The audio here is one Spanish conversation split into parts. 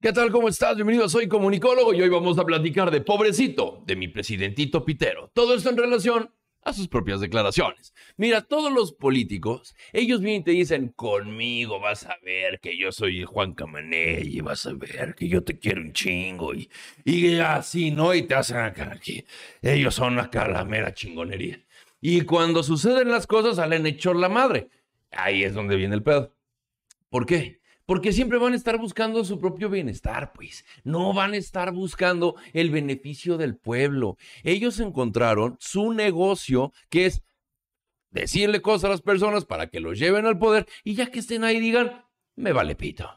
¿Qué tal? ¿Cómo estás? Bienvenido, soy comunicólogo y hoy vamos a platicar de pobrecito, de mi presidentito Pitero. Todo esto en relación a sus propias declaraciones. Mira, todos los políticos, ellos vienen y te dicen, conmigo vas a ver que yo soy Juan Camanelli, y vas a ver que yo te quiero un chingo y, así, ¿no? Y te hacen acá, aquí. ellos son una la chingonería. Y cuando suceden las cosas salen hechos la madre. Ahí es donde viene el pedo. ¿Por qué? Porque siempre van a estar buscando su propio bienestar, pues. No van a estar buscando el beneficio del pueblo. Ellos encontraron su negocio, que es decirle cosas a las personas para que los lleven al poder y ya que estén ahí digan, me vale pito.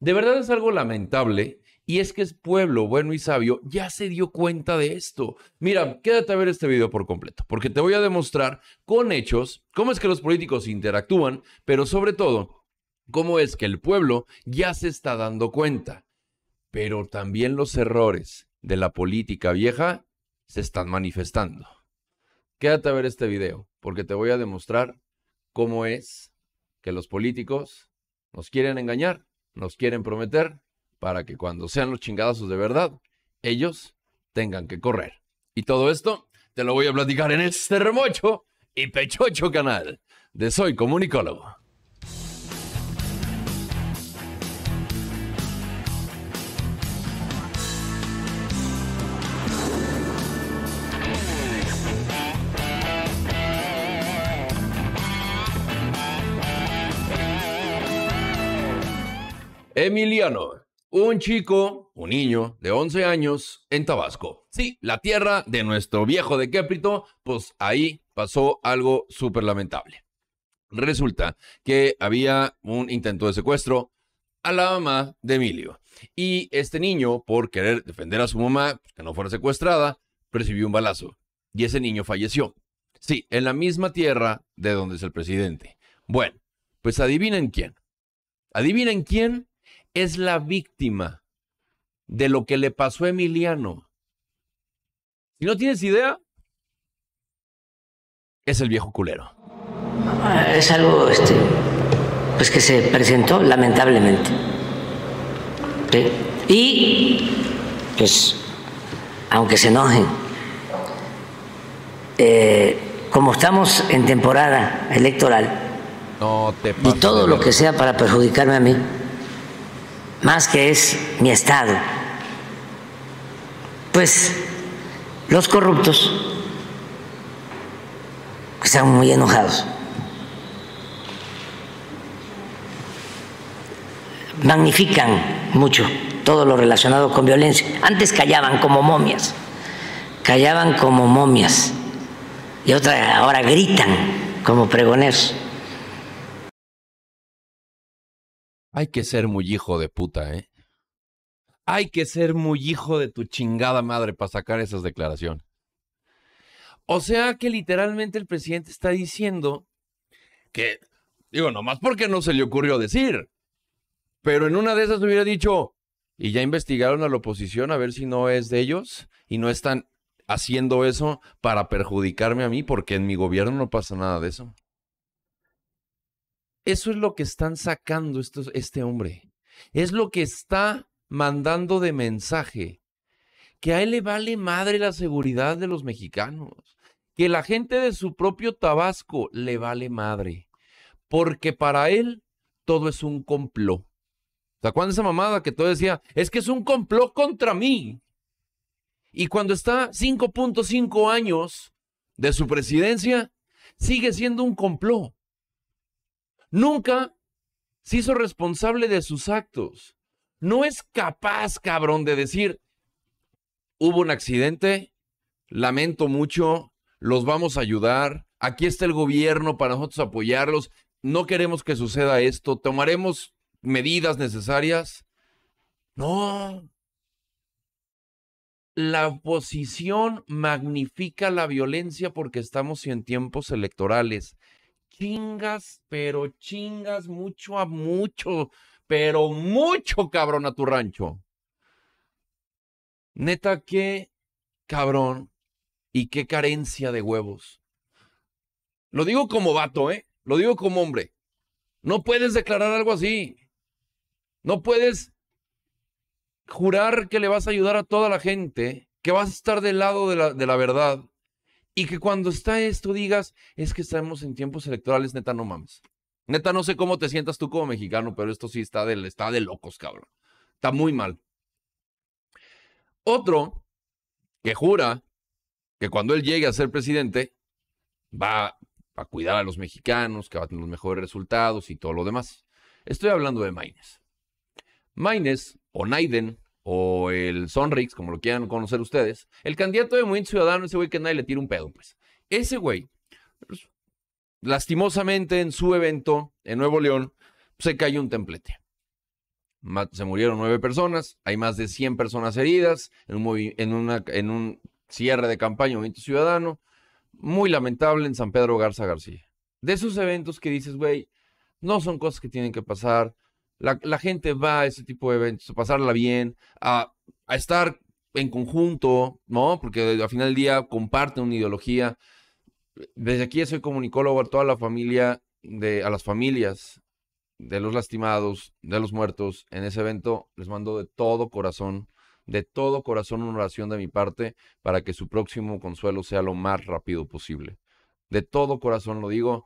De verdad es algo lamentable y es que es pueblo bueno y sabio ya se dio cuenta de esto. Mira, quédate a ver este video por completo, porque te voy a demostrar con hechos cómo es que los políticos interactúan, pero sobre todo cómo es que el pueblo ya se está dando cuenta. Pero también los errores de la política vieja se están manifestando. Quédate a ver este video porque te voy a demostrar cómo es que los políticos nos quieren engañar, nos quieren prometer para que cuando sean los chingadazos de verdad, ellos tengan que correr. Y todo esto te lo voy a platicar en este remocho y pechocho canal de Soy Comunicólogo. Emiliano, un chico, un niño de 11 años en Tabasco. Sí, la tierra de nuestro viejo de Quéprito, pues ahí pasó algo súper lamentable. Resulta que había un intento de secuestro a la mamá de Emilio. Y este niño, por querer defender a su mamá, pues, que no fuera secuestrada, recibió un balazo. Y ese niño falleció. Sí, en la misma tierra de donde es el presidente. Bueno, pues adivinen quién. Adivinen quién es la víctima de lo que le pasó a Emiliano. Si no tienes idea, es el viejo culero. Ah, es algo este, pues que se presentó lamentablemente. Y, pues, aunque se enojen, eh, como estamos en temporada electoral, y todo lo que sea para perjudicarme a mí, más que es mi Estado, pues los corruptos pues, están muy enojados. Magnifican mucho todo lo relacionado con violencia. Antes callaban como momias, callaban como momias y ahora gritan como pregoneros. Hay que ser muy hijo de puta, ¿eh? Hay que ser muy hijo de tu chingada madre para sacar esas declaraciones. O sea que literalmente el presidente está diciendo que, digo, nomás porque no se le ocurrió decir, pero en una de esas hubiera dicho, y ya investigaron a la oposición a ver si no es de ellos y no están haciendo eso para perjudicarme a mí porque en mi gobierno no pasa nada de eso. Eso es lo que están sacando este hombre. Es lo que está mandando de mensaje. Que a él le vale madre la seguridad de los mexicanos. Que la gente de su propio Tabasco le vale madre. Porque para él todo es un complot. ¿Se acuerdan de esa mamada que todo decía? Es que es un complot contra mí. Y cuando está 5.5 años de su presidencia, sigue siendo un complot. Nunca se hizo responsable de sus actos. No es capaz, cabrón, de decir, hubo un accidente, lamento mucho, los vamos a ayudar, aquí está el gobierno para nosotros apoyarlos, no queremos que suceda esto, tomaremos medidas necesarias. No. La oposición magnifica la violencia porque estamos en tiempos electorales chingas, pero chingas mucho a mucho, pero mucho cabrón a tu rancho. Neta, qué cabrón y qué carencia de huevos. Lo digo como vato, ¿eh? Lo digo como hombre. No puedes declarar algo así. No puedes jurar que le vas a ayudar a toda la gente, que vas a estar del lado de la, de la verdad y que cuando está esto digas, es que estamos en tiempos electorales, neta, no mames. Neta, no sé cómo te sientas tú como mexicano, pero esto sí está de, está de locos, cabrón. Está muy mal. Otro que jura que cuando él llegue a ser presidente, va a cuidar a los mexicanos, que va a tener los mejores resultados y todo lo demás. Estoy hablando de Maines. Maines, o Naiden, o el Sonrix, como lo quieran conocer ustedes, el candidato de Movimiento Ciudadano, ese güey que nadie le tira un pedo, pues. Ese güey, pues, lastimosamente en su evento en Nuevo León, se cayó un templete. Se murieron nueve personas, hay más de 100 personas heridas en un, una, en un cierre de campaña Movimiento Ciudadano. Muy lamentable en San Pedro Garza García. De esos eventos que dices, güey, no son cosas que tienen que pasar, la, gente va a ese tipo de eventos, a pasarla bien, a, estar en conjunto, ¿no? Porque al final del día comparten una ideología. Desde aquí soy comunicólogo a toda la familia, de, a las familias de los lastimados, de los muertos en ese evento. Les mando de todo corazón, de todo corazón una oración de mi parte para que su próximo consuelo sea lo más rápido posible. De todo corazón lo digo.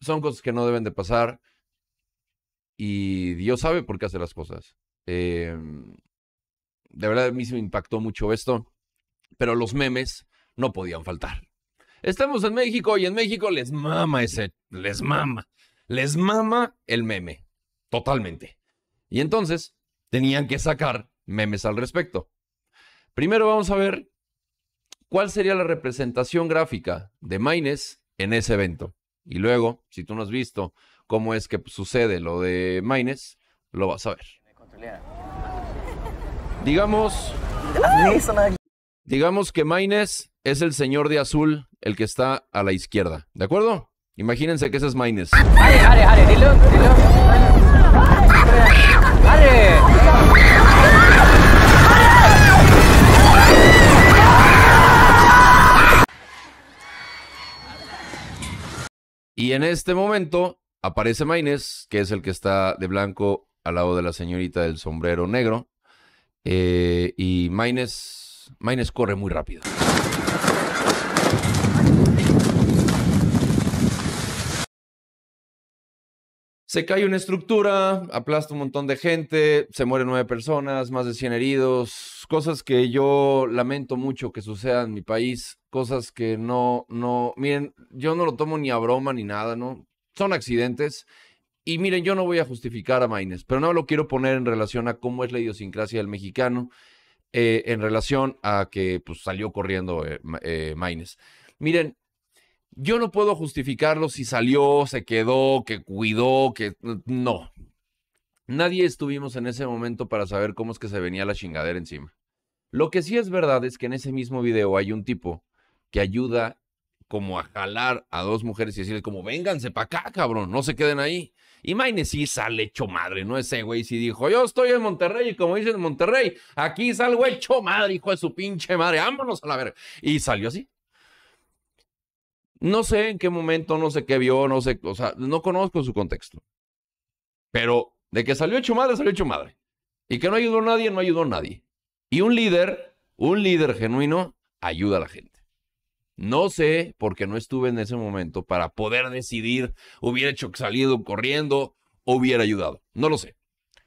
Son cosas que no deben de pasar. Y Dios sabe por qué hace las cosas. Em, de verdad, a mí se me impactó mucho esto, pero los memes no podían faltar. Estamos en México y en México les mama ese, les mama, les mama el meme, totalmente. Y entonces tenían que sacar memes al respecto. Primero vamos a ver cuál sería la representación gráfica de Maines en ese evento. Y luego, si tú no has visto cómo es que sucede lo de Maines, lo vas a ver. Digamos. Digamos que Maines es el señor de azul, el que está a la izquierda. ¿De acuerdo? Imagínense que ese es Maines. Y en este momento Aparece Maines, que es el que está de blanco al lado de la señorita del sombrero negro. Eh, y Maines, Maines corre muy rápido. Se cae una estructura, aplasta un montón de gente, se mueren nueve personas, más de 100 heridos, cosas que yo lamento mucho que sucedan en mi país, cosas que no, no, miren, yo no lo tomo ni a broma ni nada, ¿no? son accidentes. Y miren, yo no voy a justificar a Maines, pero no lo quiero poner en relación a cómo es la idiosincrasia del mexicano, eh, en relación a que pues, salió corriendo eh, Maines. Eh, miren, yo no puedo justificarlo si salió, se quedó, que cuidó, que no. Nadie estuvimos en ese momento para saber cómo es que se venía la chingadera encima. Lo que sí es verdad es que en ese mismo video hay un tipo que ayuda como a jalar a dos mujeres y decirles como, vénganse para acá, cabrón, no se queden ahí. Y Maine sí sale hecho madre, ¿no? Ese güey si dijo, yo estoy en Monterrey y como dicen en Monterrey, aquí salgo hecho madre, hijo de su pinche madre, vámonos a la verga. Y salió así. No sé en qué momento, no sé qué vio, no sé, o sea, no conozco su contexto. Pero de que salió hecho madre, salió hecho madre. Y que no ayudó a nadie, no ayudó a nadie. Y un líder, un líder genuino, ayuda a la gente. No sé, porque no estuve en ese momento para poder decidir, hubiera hecho salido corriendo, hubiera ayudado. No lo sé.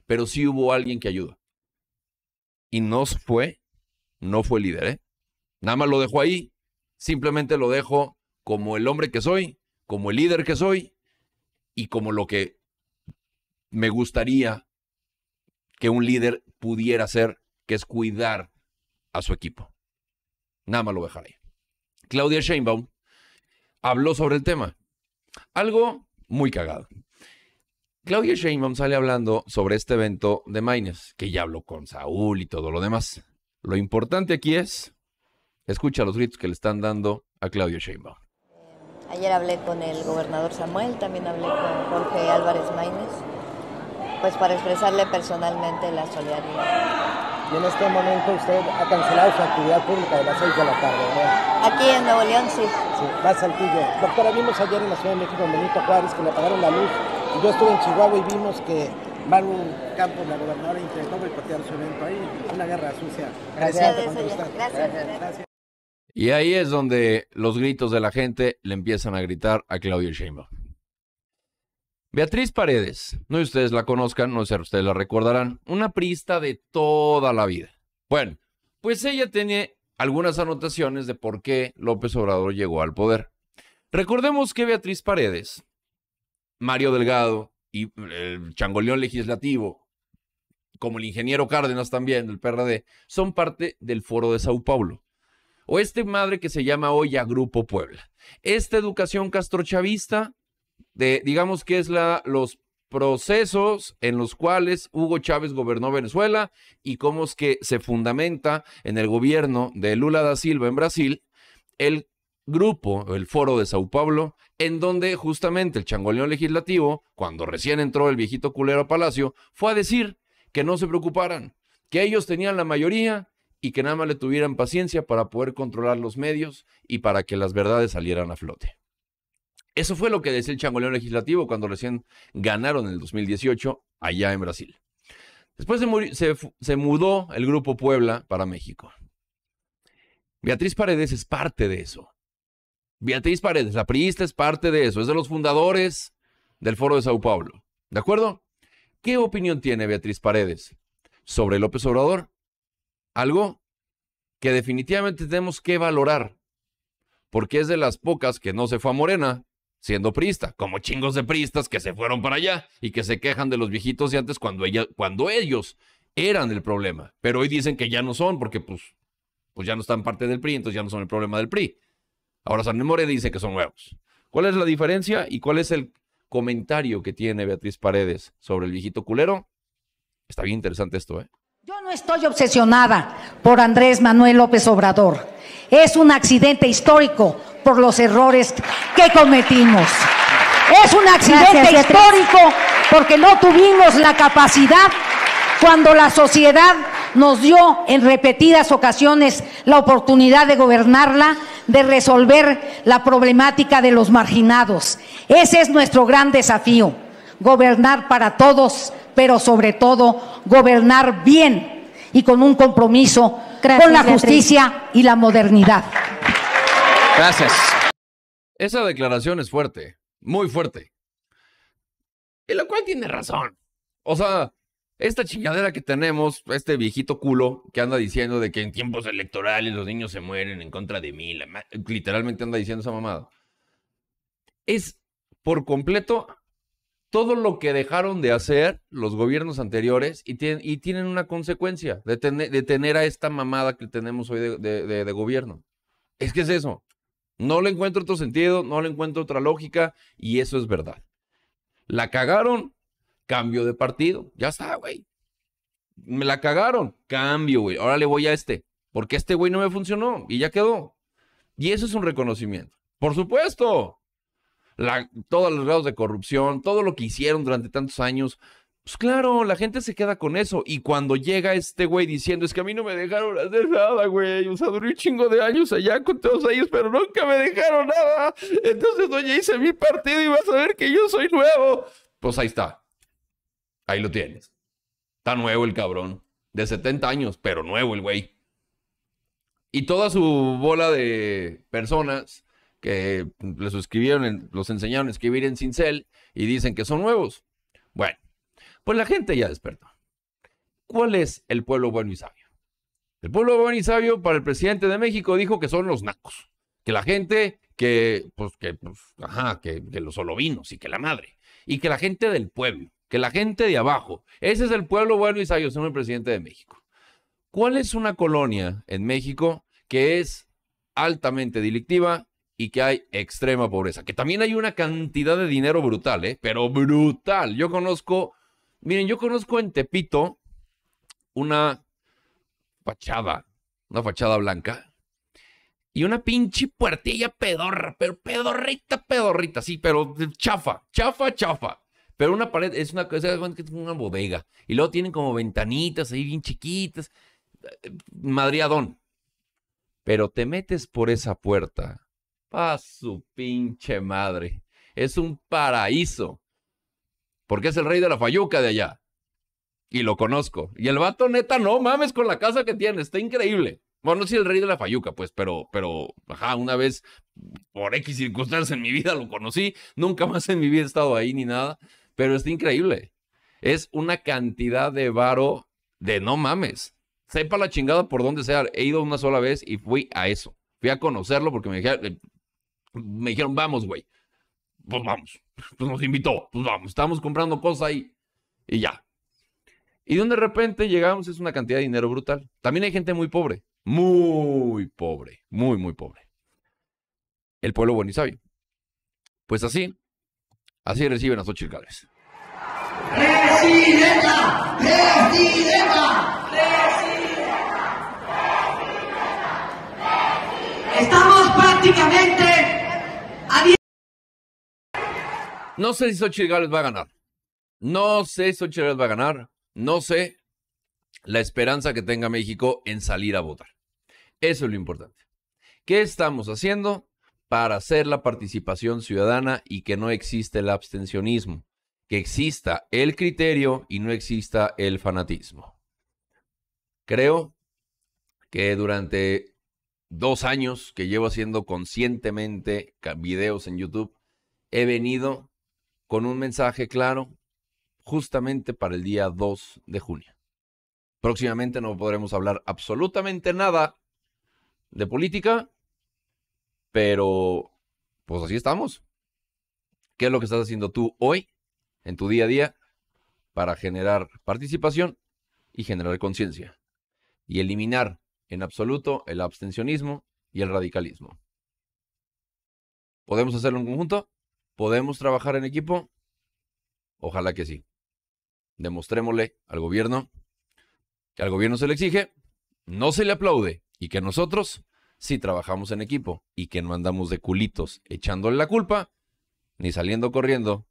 Pero sí hubo alguien que ayudó. Y no fue, no fue líder, ¿eh? Nada más lo dejo ahí. Simplemente lo dejo como el hombre que soy, como el líder que soy y como lo que me gustaría que un líder pudiera hacer, que es cuidar a su equipo. Nada más lo dejaré. Claudia Sheinbaum habló sobre el tema. Algo muy cagado. Claudia Sheinbaum sale hablando sobre este evento de Maines, que ya habló con Saúl y todo lo demás. Lo importante aquí es, escucha los gritos que le están dando a Claudia Sheinbaum. Ayer hablé con el gobernador Samuel, también hablé con Jorge Álvarez Maínez, pues para expresarle personalmente la solidaridad y en este momento usted ha cancelado su actividad pública de las 6 de la tarde, ¿verdad? Aquí en Nuevo León, sí. Sí, más Saltillo. Doctora, vimos ayer en la Ciudad de México, en Benito Juárez, que le pagaron la luz. Yo estuve en Chihuahua y vimos que Maru Campos, la gobernadora, intentó boicotear su evento ahí. Una guerra sucia. Gracias, gracias, gracias, gracias. Y ahí es donde los gritos de la gente le empiezan a gritar a Claudio Sheinbaum. Beatriz Paredes, no sé si ustedes la conozcan, no sé si ustedes la recordarán, una prista de toda la vida. Bueno, pues ella tiene algunas anotaciones de por qué López Obrador llegó al poder. Recordemos que Beatriz Paredes, Mario Delgado y el changoleón legislativo, como el ingeniero Cárdenas también del PRD, son parte del foro de Sao Paulo. O este madre que se llama hoy a Grupo Puebla. Esta educación castrochavista digamos que es la, los procesos en los cuales Hugo Chávez gobernó Venezuela y cómo es que se fundamenta en el gobierno de Lula da Silva en Brasil el grupo, el foro de Sao Paulo, en donde justamente el changoleón legislativo, cuando recién entró el viejito culero a Palacio, fue a decir que no se preocuparan, que ellos tenían la mayoría y que nada más le tuvieran paciencia para poder controlar los medios y para que las verdades salieran a flote. Eso fue lo que decía el changoleón legislativo cuando recién ganaron en el 2018 allá en Brasil. Después se, mudó el grupo Puebla para México. Beatriz Paredes es parte de eso. Beatriz Paredes, la priista, es parte de eso. Es de los fundadores del Foro de Sao Paulo. ¿De acuerdo? ¿Qué opinión tiene Beatriz Paredes sobre López Obrador? Algo que definitivamente tenemos que valorar, porque es de las pocas que no se fue a Morena siendo priista, como chingos de priistas que se fueron para allá y que se quejan de los viejitos de antes cuando, ella, cuando ellos eran el problema. Pero hoy dicen que ya no son porque pues, pues ya no están parte del PRI, entonces ya no son el problema del PRI. Ahora San Moreno dice que son nuevos. ¿Cuál es la diferencia y cuál es el comentario que tiene Beatriz Paredes sobre el viejito culero? Está bien interesante esto, ¿eh? Yo no estoy obsesionada por Andrés Manuel López Obrador. Es un accidente histórico por los errores que cometimos. Es un accidente histórico porque no tuvimos la capacidad cuando la sociedad nos dio en repetidas ocasiones la oportunidad de gobernarla, de resolver la problemática de los marginados. Ese es nuestro gran desafío, gobernar para todos, pero sobre todo gobernar bien y con un compromiso con la justicia y la modernidad. Gracias. Esa declaración es fuerte, muy fuerte. Y la cual tiene razón. O sea, esta chingadera que tenemos, este viejito culo que anda diciendo de que en tiempos electorales los niños se mueren en contra de mí, literalmente anda diciendo esa mamada. Es por completo todo lo que dejaron de hacer los gobiernos anteriores y, tienen, y tienen una consecuencia de, tener a esta mamada que tenemos hoy de, de, gobierno. Es que es eso. No le encuentro otro sentido, no le encuentro otra lógica y eso es verdad. La cagaron, cambio de partido. Ya está, güey. Me la cagaron, cambio, güey. Ahora le voy a este, porque este güey no me funcionó y ya quedó. Y eso es un reconocimiento. Por supuesto, todos los grados de corrupción, todo lo que hicieron durante tantos años. Pues claro, la gente se queda con eso. Y cuando llega este güey diciendo, es que a mí no me dejaron hacer nada, güey. O sea, un chingo de años allá con todos ellos, pero nunca me dejaron nada. Entonces, doña hice mi partido y vas a ver que yo soy nuevo. Pues ahí está. Ahí lo tienes. Está nuevo el cabrón. De 70 años, pero nuevo el güey. Y toda su bola de personas que les escribieron, los enseñaron a escribir en cincel y dicen que son nuevos. Bueno, pues la gente ya despertó. ¿Cuál es el pueblo bueno y sabio? El pueblo bueno y sabio para el presidente de México dijo que son los nacos, que la gente que, pues, que, pues, ajá, que, los olovinos y que la madre, y que la gente del pueblo, que la gente de abajo. Ese es el pueblo bueno y sabio, según el presidente de México. ¿Cuál es una colonia en México que es altamente delictiva, y que hay extrema pobreza. Que también hay una cantidad de dinero brutal, ¿eh? Pero brutal. Yo conozco, miren, yo conozco en Tepito una fachada, una fachada blanca y una pinche puertilla pedorra, pero pedorrita, pedorrita, sí, pero chafa, chafa, chafa. Pero una pared es una, es una bodega y luego tienen como ventanitas ahí bien chiquitas, eh, madriadón. Pero te metes por esa puerta Pa' su pinche madre. Es un paraíso. Porque es el rey de la fayuca de allá. Y lo conozco. Y el vato, neta, no mames con la casa que tiene. Está increíble. Bueno, no soy el rey de la Fayuca, pues, pero, pero, ajá, una vez, por X circunstancias en mi vida lo conocí, nunca más en mi vida he estado ahí ni nada, pero está increíble. Es una cantidad de varo de no mames. Sepa la chingada por dónde sea, he ido una sola vez y fui a eso. Fui a conocerlo porque me dijeron, me dijeron, vamos, güey. Pues vamos. Pues nos invitó. Pues vamos. Estábamos comprando cosas ahí. Y ya. Y de repente llegamos, es una cantidad de dinero brutal. También hay gente muy pobre. Muy pobre. Muy, muy pobre. El pueblo bueno Pues así. Así reciben a Xochitl Gálvez. Estamos prácticamente No sé si Xochitl Gales va a ganar. No sé si Xochitl va a ganar. No sé la esperanza que tenga México en salir a votar. Eso es lo importante. ¿Qué estamos haciendo para hacer la participación ciudadana y que no exista el abstencionismo? Que exista el criterio y no exista el fanatismo. Creo que durante dos años que llevo haciendo conscientemente videos en YouTube, he venido con un mensaje claro justamente para el día 2 de junio. Próximamente no podremos hablar absolutamente nada de política, pero pues así estamos. ¿Qué es lo que estás haciendo tú hoy, en tu día a día, para generar participación y generar conciencia? Y eliminar en absoluto el abstencionismo y el radicalismo. ¿Podemos hacerlo en conjunto? ¿Podemos trabajar en equipo? Ojalá que sí. Demostrémosle al gobierno que al gobierno se le exige, no se le aplaude y que nosotros sí trabajamos en equipo y que no andamos de culitos echándole la culpa ni saliendo corriendo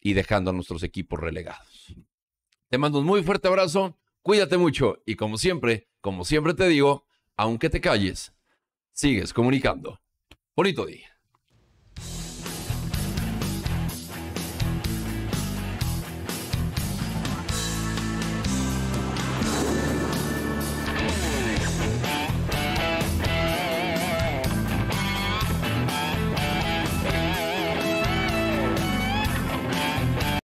y dejando a nuestros equipos relegados. Te mando un muy fuerte abrazo, cuídate mucho y como siempre, como siempre te digo, aunque te calles, sigues comunicando. Bonito día.